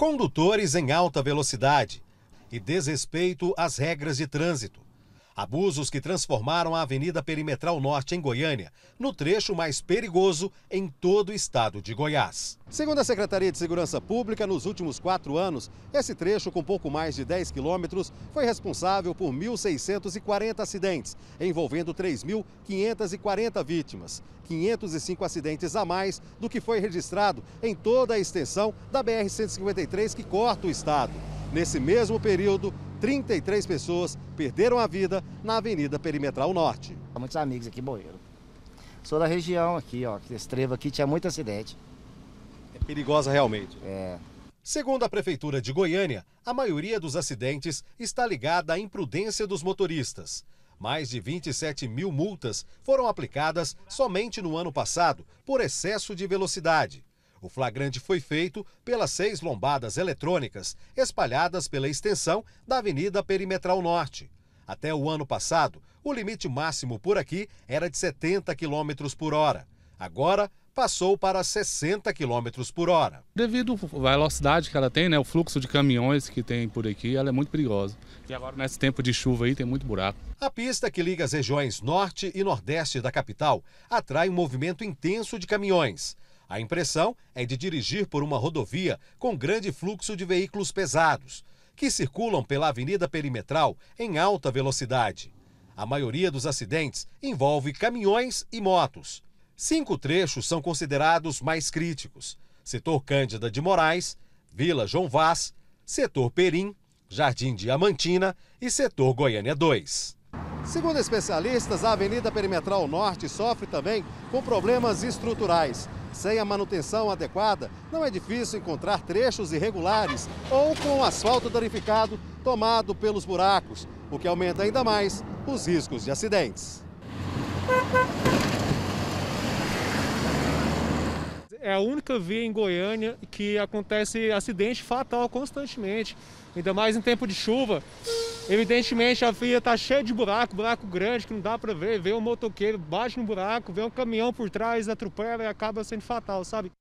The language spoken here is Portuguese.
condutores em alta velocidade e desrespeito às regras de trânsito. Abusos que transformaram a Avenida Perimetral Norte em Goiânia no trecho mais perigoso em todo o estado de Goiás. Segundo a Secretaria de Segurança Pública, nos últimos quatro anos, esse trecho com pouco mais de 10 quilômetros foi responsável por 1.640 acidentes, envolvendo 3.540 vítimas, 505 acidentes a mais do que foi registrado em toda a extensão da BR-153 que corta o estado. Nesse mesmo período, 33 pessoas perderam a vida na Avenida Perimetral Norte. Muitos amigos aqui morreram. Sou da região aqui, ó, que estreva aqui tinha muito acidente. É perigosa realmente. É. Segundo a Prefeitura de Goiânia, a maioria dos acidentes está ligada à imprudência dos motoristas. Mais de 27 mil multas foram aplicadas somente no ano passado por excesso de velocidade. O flagrante foi feito pelas seis lombadas eletrônicas espalhadas pela extensão da Avenida Perimetral Norte. Até o ano passado, o limite máximo por aqui era de 70 km por hora. Agora, passou para 60 km por hora. Devido à velocidade que ela tem, né, o fluxo de caminhões que tem por aqui, ela é muito perigosa. E agora, nesse tempo de chuva aí, tem muito buraco. A pista que liga as regiões norte e nordeste da capital atrai um movimento intenso de caminhões. A impressão é de dirigir por uma rodovia com grande fluxo de veículos pesados, que circulam pela Avenida Perimetral em alta velocidade. A maioria dos acidentes envolve caminhões e motos. Cinco trechos são considerados mais críticos: setor Cândida de Moraes, Vila João Vaz, setor Perim, Jardim Diamantina e setor Goiânia 2. Segundo especialistas, a Avenida Perimetral Norte sofre também com problemas estruturais. Sem a manutenção adequada, não é difícil encontrar trechos irregulares ou com asfalto danificado tomado pelos buracos, o que aumenta ainda mais os riscos de acidentes. é a única via em Goiânia que acontece acidente fatal constantemente, ainda mais em tempo de chuva. Evidentemente a via está cheia de buraco, buraco grande que não dá para ver. Vê um motoqueiro, bate no buraco, vê um caminhão por trás, atropela e acaba sendo fatal, sabe?